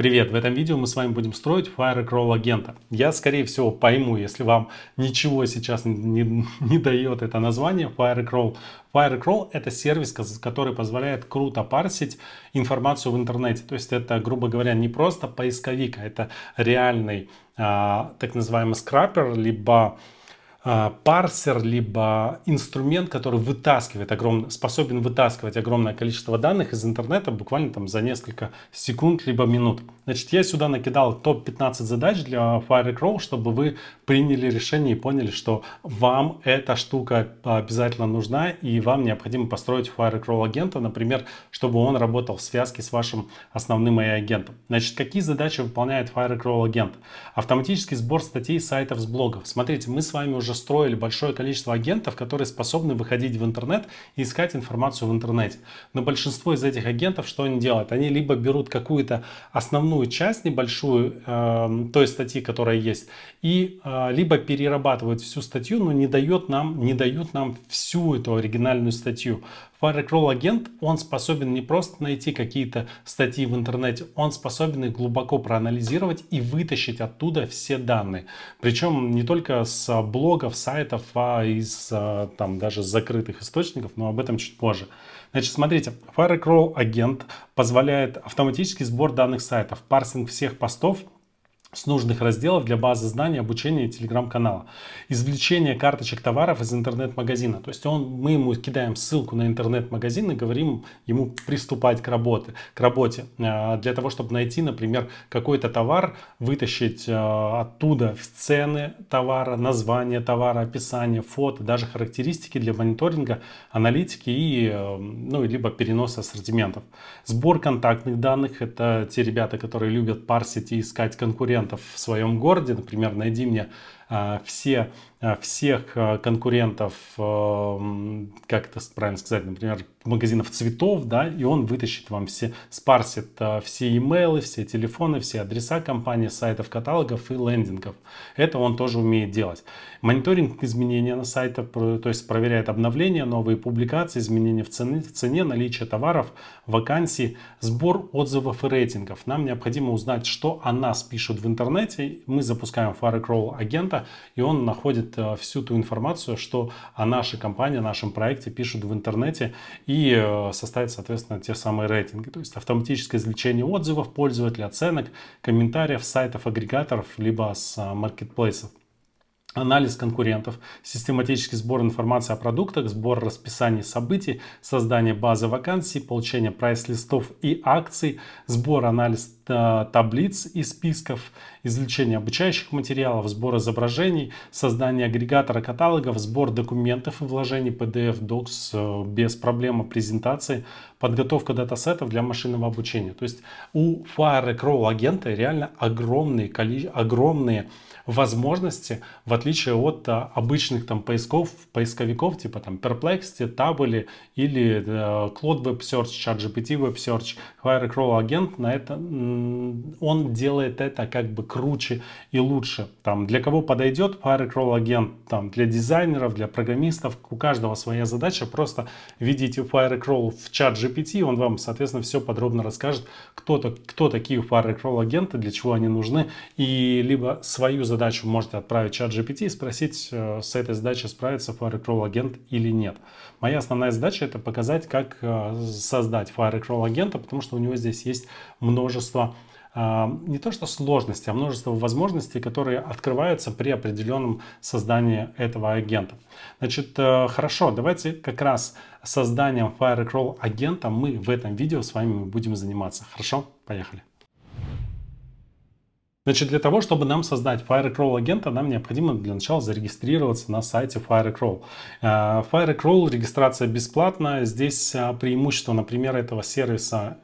Привет! В этом видео мы с вами будем строить Firecrawl агента. Я, скорее всего, пойму, если вам ничего сейчас не, не, не дает это название Firecrawl. Firecrawl — это сервис, который позволяет круто парсить информацию в интернете. То есть это, грубо говоря, не просто поисковик, а это реальный а, так называемый скрапер, либо а, парсер, либо инструмент, который вытаскивает огромное, способен вытаскивать огромное количество данных из интернета буквально там за несколько секунд, либо минут. Значит, я сюда накидал топ-15 задач для Firecrow, чтобы вы приняли решение и поняли, что вам эта штука обязательно нужна, и вам необходимо построить Firecrow агента, например, чтобы он работал в связке с вашим основным AI-агентом. Значит, какие задачи выполняет Firecrow агент? Автоматический сбор статей, сайтов с блогов. Смотрите, мы с вами уже уже строили большое количество агентов, которые способны выходить в интернет и искать информацию в интернете. Но большинство из этих агентов что они делают? Они либо берут какую-то основную часть небольшую э, той статьи, которая есть, и э, либо перерабатывают всю статью, но не дает нам, не дают нам всю эту оригинальную статью. Firewall агент, он способен не просто найти какие-то статьи в интернете, он способен их глубоко проанализировать и вытащить оттуда все данные. Причем не только с блогов, сайтов, а из а, там даже закрытых источников, но об этом чуть позже. Значит, смотрите, Firewall агент позволяет автоматический сбор данных сайтов, парсинг всех постов с нужных разделов для базы знаний, обучения телеграм-канала. Извлечение карточек товаров из интернет-магазина. То есть он, мы ему кидаем ссылку на интернет-магазин и говорим ему приступать к работе. К работе а, для того, чтобы найти, например, какой-то товар, вытащить а, оттуда цены товара, название товара, описание, фото, даже характеристики для мониторинга, аналитики и э, ну, либо перенос ассортиментов. Сбор контактных данных – это те ребята, которые любят парсить и искать конкурентов конкурентов в своем городе, например, найди мне а, все Э, всех э, конкурентов, э, как это правильно сказать, например, магазинов цветов, да, и он вытащит вам все, спарсит все имейлы, все телефоны, все адреса компании, сайтов, каталогов и лендингов. Это он тоже умеет делать. Мониторинг изменения на сайтах, то есть проверяет обновления, новые публикации, изменения в цене, в цене, наличие товаров, вакансии, сбор отзывов и рейтингов. Нам необходимо узнать, что о нас пишут в интернете. Мы запускаем Firecrawl агента, и он находит видит э, всю ту информацию, что о нашей компании, о нашем проекте пишут в интернете и э, составит, соответственно, те самые рейтинги. То есть автоматическое извлечение отзывов пользователей, оценок, комментариев, сайтов, агрегаторов, либо с э, маркетплейсов анализ конкурентов, систематический сбор информации о продуктах, сбор расписаний событий, создание базы вакансий, получение прайс-листов и акций, сбор, анализ э, таблиц и списков, извлечение обучающих материалов, сбор изображений, создание агрегатора каталогов, сбор документов и вложений PDF, докс э, без проблемы а презентации, подготовка датасетов для машинного обучения. То есть у FireCrawl агента реально огромные, коли... огромные возможности, в отличие от а, обычных там поисков, поисковиков типа там Perplexity, Tabuli или э, Cloud Web Search, ChatGPT Web Search. FireCrawl агент на это, он делает это как бы круче и лучше. Там для кого подойдет FireCrawl агент, там для дизайнеров, для программистов, у каждого своя задача, просто видите FireCrawl в ChatGPT GPT, он вам, соответственно, все подробно расскажет, кто, -то, кто такие фар-рекрол-агенты, для чего они нужны, и либо свою задачу можете отправить чат GPT и спросить, э, с этой задачей справится фар-рекрол-агент или нет. Моя основная задача это показать, как э, создать фар-рекрол-агента, потому что у него здесь есть множество а, не то что сложности, а множество возможностей, которые открываются при определенном создании этого агента. Значит, э, хорошо, давайте как раз созданием Firecrawl агента мы в этом видео с вами будем заниматься. Хорошо, поехали. Значит, для того, чтобы нам создать Firecrawl агента, нам необходимо для начала зарегистрироваться на сайте Firecrawl. Э, Firecrawl регистрация бесплатная. Здесь э, преимущество, например, этого сервиса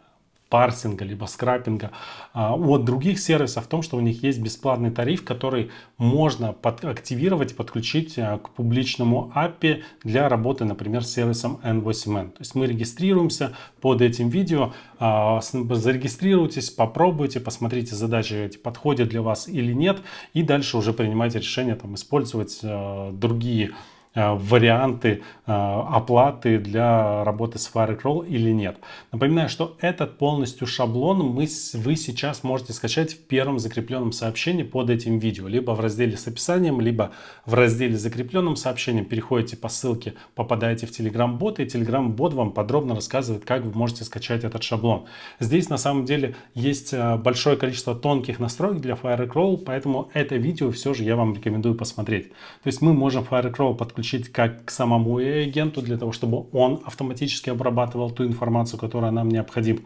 парсинга, либо скрапинга а, от других сервисов в том, что у них есть бесплатный тариф, который можно под, активировать и подключить а, к публичному API для работы, например, с сервисом N8N. То есть мы регистрируемся под этим видео, а, зарегистрируйтесь, попробуйте, посмотрите задачи, эти подходят для вас или нет, и дальше уже принимайте решение там, использовать другие Э, варианты э, оплаты для работы с Firecrawl или нет. Напоминаю, что этот полностью шаблон мы, вы сейчас можете скачать в первом закрепленном сообщении под этим видео, либо в разделе с описанием, либо в разделе с закрепленным сообщением переходите по ссылке, попадаете в Telegram-бот, и Telegram-бот вам подробно рассказывает, как вы можете скачать этот шаблон. Здесь на самом деле есть э, большое количество тонких настроек для Firecrawl, поэтому это видео все же я вам рекомендую посмотреть. То есть мы можем Firecrawl подключить подключить как к самому агенту для того, чтобы он автоматически обрабатывал ту информацию, которая нам необходима.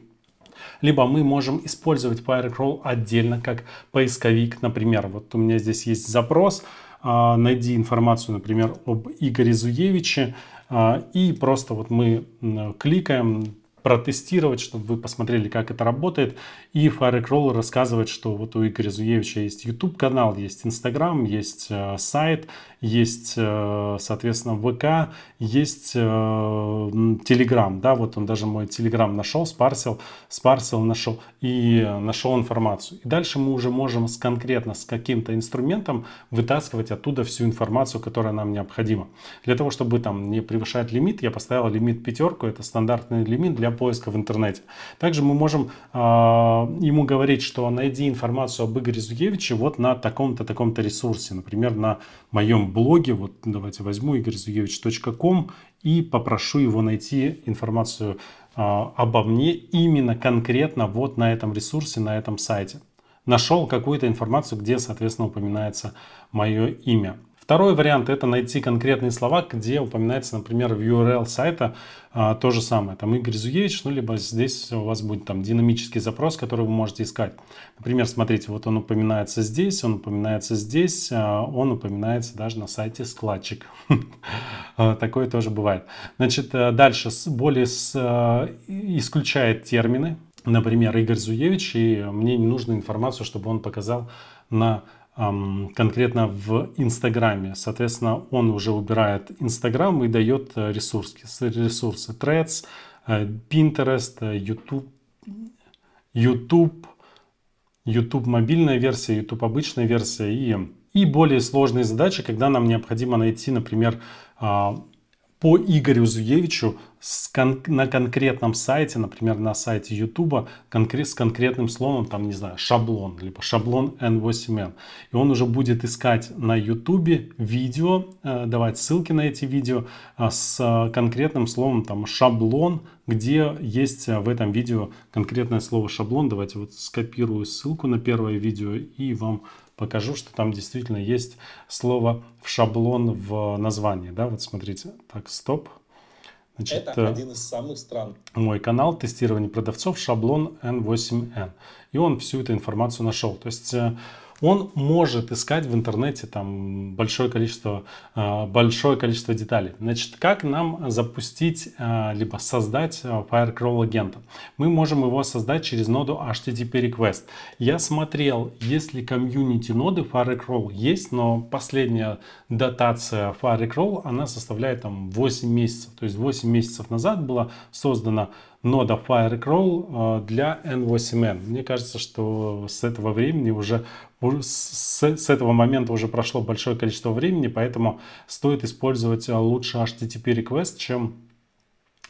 Либо мы можем использовать Pyrecrawl отдельно как поисковик, например. Вот у меня здесь есть запрос, а, найди информацию, например, об Игоре Зуевиче, а, и просто вот мы кликаем, протестировать, чтобы вы посмотрели, как это работает. И Firecrawl рассказывает, что вот у Игоря Зуевича есть YouTube-канал, есть Instagram, есть э, сайт, есть, э, соответственно, ВК, есть Телеграм, э, да, вот он даже мой Телеграм нашел, спарсил, спарсил нашел и нашел информацию. И дальше мы уже можем с конкретно с каким-то инструментом вытаскивать оттуда всю информацию, которая нам необходима. Для того, чтобы там не превышать лимит, я поставил лимит пятерку, это стандартный лимит для поиска в интернете. Также мы можем э, ему говорить, что найди информацию об Игоре Зуевиче вот на таком-то, таком-то ресурсе, например, на моем блоге, вот давайте возьму игорьзуевич.ком и попрошу его найти информацию а, обо мне именно конкретно вот на этом ресурсе, на этом сайте. Нашел какую-то информацию, где, соответственно, упоминается мое имя. Второй вариант это найти конкретные слова, где упоминается, например, в URL сайта а, то же самое. Там Игорь Зуевич, ну либо здесь у вас будет там динамический запрос, который вы можете искать. Например, смотрите, вот он упоминается здесь, он упоминается здесь, а, он упоминается даже на сайте складчик. А, такое тоже бывает. Значит, э, дальше более э, исключает термины. Например, Игорь Зуевич, и мне не нужна информация, чтобы он показал на конкретно в Инстаграме. Соответственно, он уже убирает Инстаграм и дает э, ресурсы, ресурсы Threads, э, Pinterest, э, YouTube, YouTube, YouTube мобильная версия, YouTube обычная версия и, и более сложные задачи, когда нам необходимо найти, например, а, по Игорю Зуевичу кон на конкретном сайте, например, на сайте YouTube, конкрет с конкретным словом, там, не знаю, шаблон, либо шаблон n 8 m И он уже будет искать на YouTube видео, э, давать ссылки на эти видео э, с э, конкретным словом, там, шаблон, где есть э, в этом видео конкретное слово шаблон. Давайте вот скопирую ссылку на первое видео и вам покажу, что там действительно есть слово в шаблон в названии. Да, вот смотрите. Так, стоп. Значит, это э, один из самых стран. Мой канал тестирование продавцов шаблон N8N. И он всю эту информацию нашел. То есть э, он может искать в интернете там большое количество, а, большое количество деталей. Значит, как нам запустить, а, либо создать а, Firecrawl агента? Мы можем его создать через ноду HTTP request. Я смотрел, есть если комьюнити ноды Firecrawl есть, но последняя дотация Firecrawl, она составляет там 8 месяцев. То есть 8 месяцев назад была создана нода Firecrawl э, для N8N. Мне кажется, что с этого времени уже с, этого момента уже прошло большое количество времени, поэтому стоит использовать э, лучше HTTP request, чем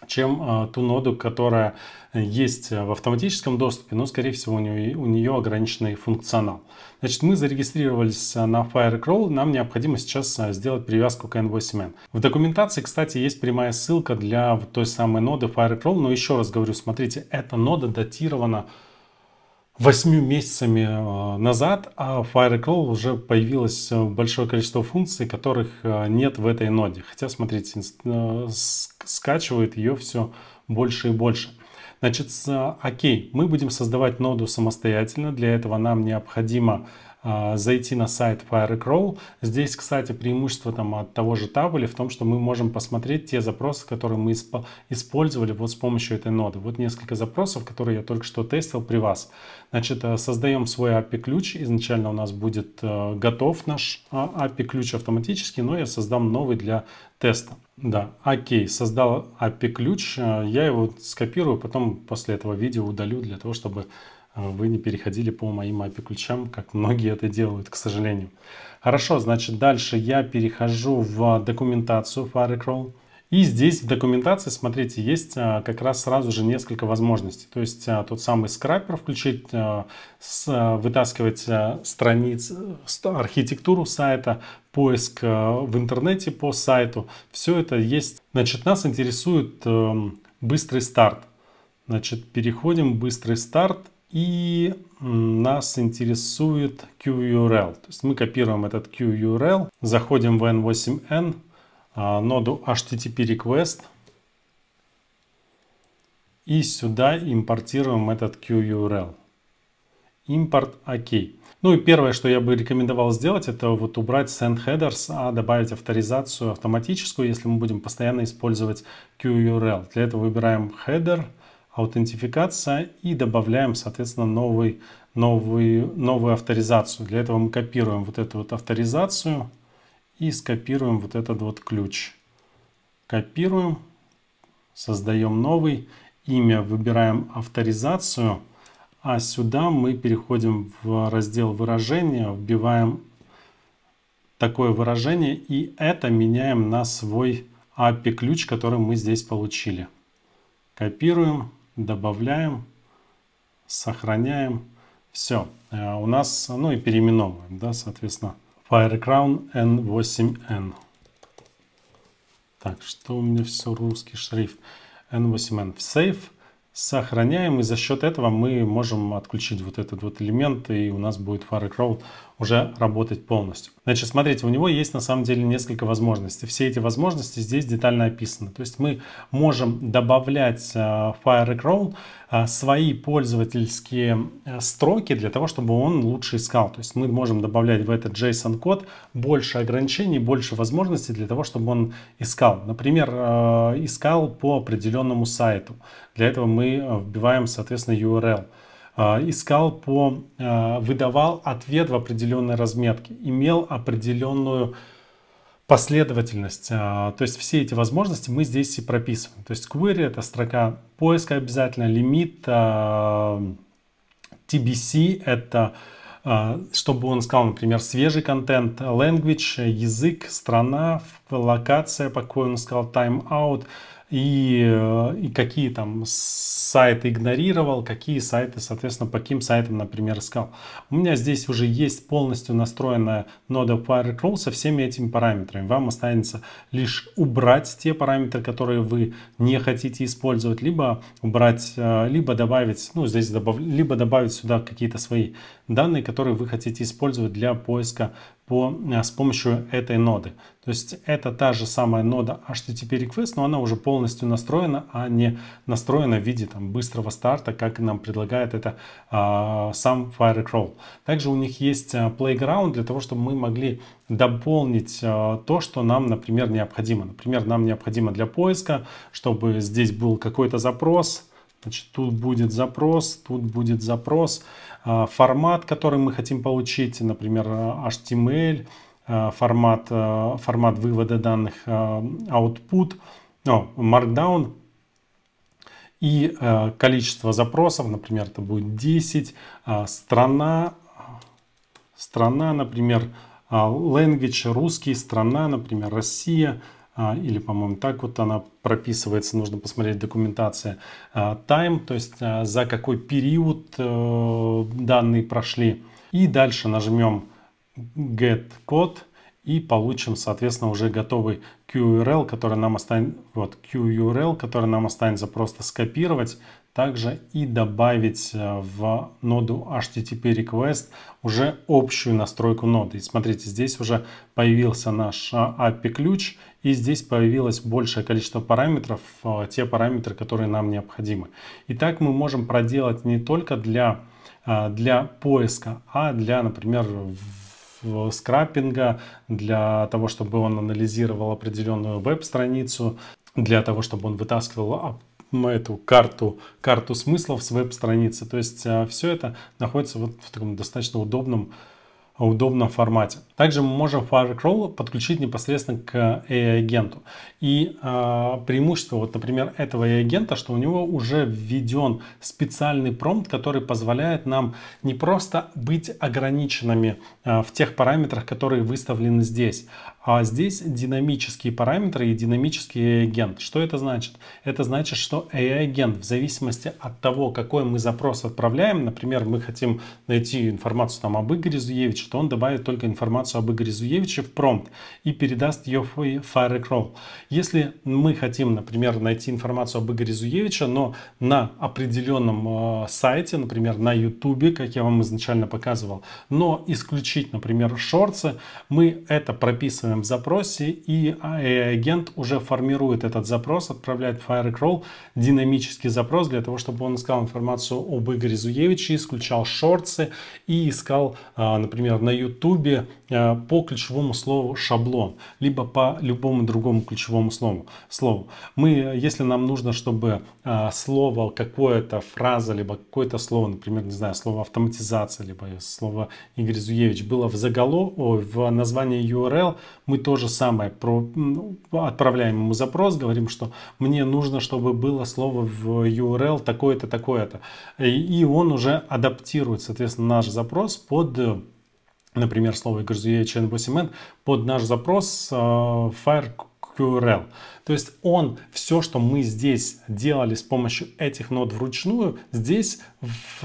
чем а, ту ноду, которая есть в автоматическом доступе, но, скорее всего, у нее, у нее ограниченный функционал. Значит, мы зарегистрировались а, на Firecrawl, нам необходимо сейчас а, сделать привязку к N8N. В документации, кстати, есть прямая ссылка для той самой ноды Firecrawl, но еще раз говорю, смотрите, эта нода датирована Восьмью месяцами э, назад а в Fireclaw уже появилось э, большое количество функций, которых э, нет в этой ноде. Хотя, смотрите, скачивает ее все больше и больше. Значит, окей, мы будем создавать ноду самостоятельно. Для этого нам необходимо а, зайти на сайт Firecrawl. Здесь, кстати, преимущество там, от того же табеля в том, что мы можем посмотреть те запросы, которые мы исп использовали вот с помощью этой ноды. Вот несколько запросов, которые я только что тестил при вас. Значит, э, создаем свой API-ключ. Изначально у нас будет э, готов наш а, API-ключ автоматически, но я создам новый для теста. Да, окей, создал API-ключ. Э, я его скопирую, потом после этого видео удалю для того, чтобы а, вы не переходили по моим API ключам, как многие это делают, к сожалению. Хорошо, значит, дальше я перехожу в документацию Firecrawl. И здесь в документации, смотрите, есть а, как раз сразу же несколько возможностей. То есть а, тот самый скрапер включить, вытаскивать страниц, архитектуру сайта, поиск в интернете по сайту. Все это есть. Значит, нас интересует эм, быстрый старт. Значит, переходим в быстрый старт. И нас интересует QURL. То есть мы копируем этот QURL, заходим в N8N, а, ноду HTTP request и сюда импортируем этот QURL. Импорт OK. Ну и первое, что я бы рекомендовал сделать, это вот убрать send headers, а добавить авторизацию автоматическую, если мы будем постоянно использовать QURL. Для этого выбираем header – аутентификация и добавляем, соответственно, новый, новый, новую авторизацию. Для этого мы копируем вот эту вот авторизацию и скопируем вот этот вот ключ. Копируем, создаем новый, имя выбираем авторизацию, а сюда мы переходим в раздел выражения, вбиваем такое выражение и это меняем на свой API ключ, который мы здесь получили. Копируем, добавляем, сохраняем. Все, э, у нас, ну и переименовываем, да, соответственно, Firecrown N8N. Так, что у меня все русский шрифт N8N в Save. Сохраняем, и за счет этого мы можем отключить вот этот вот элемент, и у нас будет Firecrown уже работать полностью. Значит, смотрите, у него есть на самом деле несколько возможностей. Все эти возможности здесь детально описаны. То есть мы можем добавлять э, в Firecrawl э, свои пользовательские э, строки для того, чтобы он лучше искал. То есть мы можем добавлять в этот JSON-код больше ограничений, больше возможностей для того, чтобы он искал. Например, искал по определенному сайту. Для этого мы вбиваем, соответственно, URL. А, искал по, а, выдавал ответ в определенной разметке, имел определенную последовательность. А, то есть все эти возможности мы здесь и прописываем. То есть query это строка поиска обязательно, лимит, TBC это чтобы он искал, например, свежий контент, language, язык, страна, локация, по какой он искал, time-out, и, э, и какие там сайты игнорировал, какие сайты, соответственно, по каким сайтам, например, искал. У меня здесь уже есть полностью настроенная нода Firecrawl со всеми этими параметрами. Вам останется лишь убрать те параметры, которые вы не хотите использовать, либо убрать, э, либо добавить, ну, здесь добав, либо добавить сюда какие-то свои данные, которые вы хотите использовать для поиска по, э, с помощью этой ноды. То есть это та же самая нода HTTP request, но она уже полностью настроена, а не настроена в виде там, быстрого старта, как нам предлагает это а, сам Firecrawl. Также у них есть э, playground для того, чтобы мы могли дополнить э, то, что нам, например, необходимо. Например, нам необходимо для поиска, чтобы здесь был какой-то запрос, Значит, тут будет запрос, тут будет запрос. А, формат, который мы хотим получить, например, HTML, а, формат, а, формат вывода данных output, no, markdown и количество запросов, например, это будет 10, страна, страна, например, language, русский, страна, например, Россия – а, или, по-моему, так вот она прописывается, нужно посмотреть документация, time, а, то есть а, за какой период э, данные прошли. И дальше нажмем get код и получим, соответственно, уже готовый QURL, который нам останется, вот QURL, который нам останется просто скопировать, также и добавить э, в ноду HTTP request уже общую настройку ноды. И смотрите, здесь уже появился наш API ключ и здесь появилось большее количество параметров, э, те параметры, которые нам необходимы. И так мы можем проделать не только для, э, для поиска, а для, например, скраппинга, для того, чтобы он анализировал определенную веб-страницу, для того, чтобы он вытаскивал эту карту, карту смыслов с веб-страницы. То есть э, все это находится вот в таком достаточно удобном, удобном формате. Также мы можем Firecrawl подключить непосредственно к AI-агенту. И э, преимущество, вот, например, этого AI-агента, что у него уже введен специальный промпт, который позволяет нам не просто быть ограниченными э, в тех параметрах, которые выставлены здесь, а здесь динамические параметры и динамический AI-агент. Что это значит? Это значит, что AI-агент в зависимости от того, какой мы запрос отправляем, например, мы хотим найти информацию там об Игоре Зуевиче, то он добавит только информацию информацию об Игоре Зуевиче в промпт и передаст ее в Firecrawl. Если мы хотим, например, найти информацию об Игоре Зуевиче, но на определенном э, сайте, например, на YouTube, как я вам изначально показывал, но исключить, например, шорцы, мы это прописываем в запросе, и агент уже формирует этот запрос, отправляет в Firecrawl динамический запрос для того, чтобы он искал информацию об Игоре Зуевиче, исключал шорцы и искал, э, например, на YouTube Э, по ключевому слову шаблон, либо по любому другому ключевому слову. слову. Мы, э, если нам нужно, чтобы э, слово, какое-то фраза, либо какое-то слово, например, не знаю, слово автоматизация, либо слово Игорь Зуевич было в заголовке, в названии URL, мы то же самое про, отправляем ему запрос, говорим, что мне нужно, чтобы было слово в URL такое-то, такое-то. И он уже адаптирует, соответственно, наш запрос под например, слово GZHN8N под наш запрос э, FireQRL. То есть он, все, что мы здесь делали с помощью этих нод вручную, здесь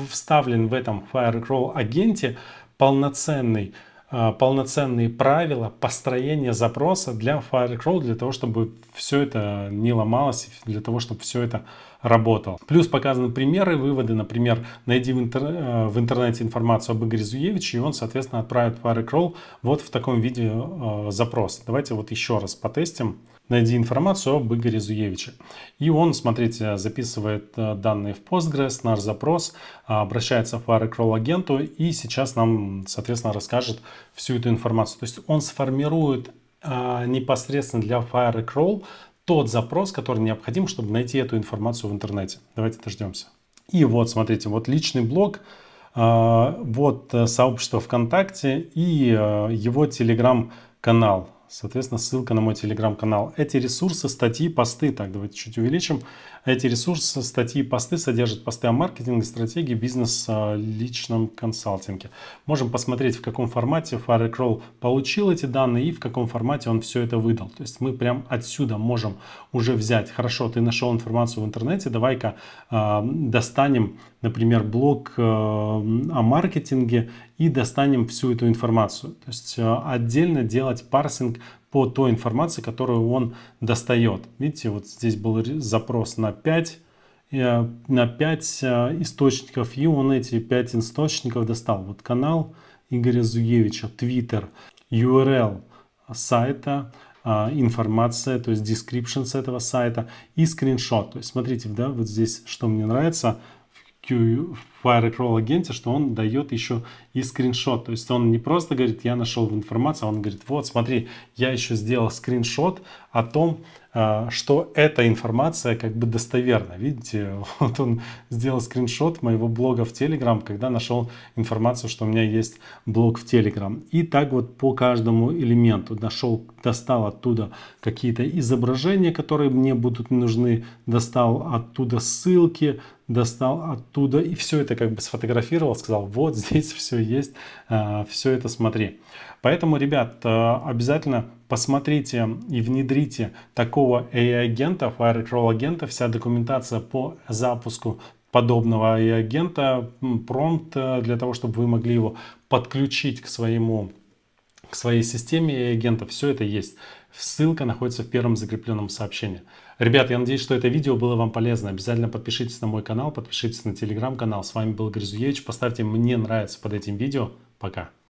вставлен в этом FireQRL агенте полноценный э, полноценные правила построения запроса для FireCrawl, для того, чтобы все это не ломалось, для того, чтобы все это работал. Плюс показаны примеры, выводы, например, найди в, интер... Э, в интернете информацию об Игоре Зуевиче, и он, соответственно, отправит в Aircrawl вот в таком виде э, запрос. Давайте вот еще раз потестим. Найди информацию об Игоре Зуевиче. И он, смотрите, записывает э, данные в Postgres, наш запрос, а, обращается в Firecrawl агенту и сейчас нам, соответственно, расскажет всю эту информацию. То есть он сформирует а, непосредственно для Firecrawl тот запрос, который необходим, чтобы найти эту информацию в интернете. Давайте дождемся. И вот, смотрите, вот личный блог, а, вот э, сообщество ВКонтакте и э, его телеграм-канал. Соответственно, ссылка на мой телеграм-канал. Эти ресурсы, статьи, посты, так, давайте чуть увеличим. Эти ресурсы, статьи посты содержат посты о маркетинге, стратегии, бизнес, а, личном консалтинге. Можем посмотреть, в каком формате Firecrawl получил эти данные и в каком формате он все это выдал. То есть мы прям отсюда можем уже взять, хорошо, ты нашел информацию в интернете, давай-ка э, достанем например, блог э, о маркетинге и достанем всю эту информацию. То есть э, отдельно делать парсинг по той информации, которую он достает. Видите, вот здесь был запрос на 5 э, на 5 источников, и он эти 5 источников достал. Вот канал Игоря Зуевича, Twitter, URL сайта, информация, то есть description с этого сайта и скриншот. То есть смотрите, да, вот здесь, что мне нравится, Q'yu Firewall агенте, что он дает еще и скриншот. То есть он не просто говорит, я нашел информацию, а он говорит, вот смотри, я еще сделал скриншот о том, а, что эта информация как бы достоверна. Видите, вот он сделал скриншот моего блога в Telegram, когда нашел информацию, что у меня есть блог в Telegram. И так вот по каждому элементу нашел, достал оттуда какие-то изображения, которые мне будут нужны, достал оттуда ссылки, достал оттуда, и все это как бы сфотографировал, сказал, вот здесь все есть, а, все это смотри. Поэтому, ребят, а, обязательно посмотрите и внедрите такого AI-агента, Firewall-агента, вся документация по запуску подобного AI-агента, промпт э, для того, чтобы вы могли его подключить к своему к своей системе и агента все это есть. Ссылка находится в первом закрепленном сообщении. Ребят, я надеюсь, что это видео было вам полезно. Обязательно подпишитесь на мой канал, подпишитесь на телеграм-канал. С вами был Грязуевич. Поставьте «Мне нравится» под этим видео. Пока.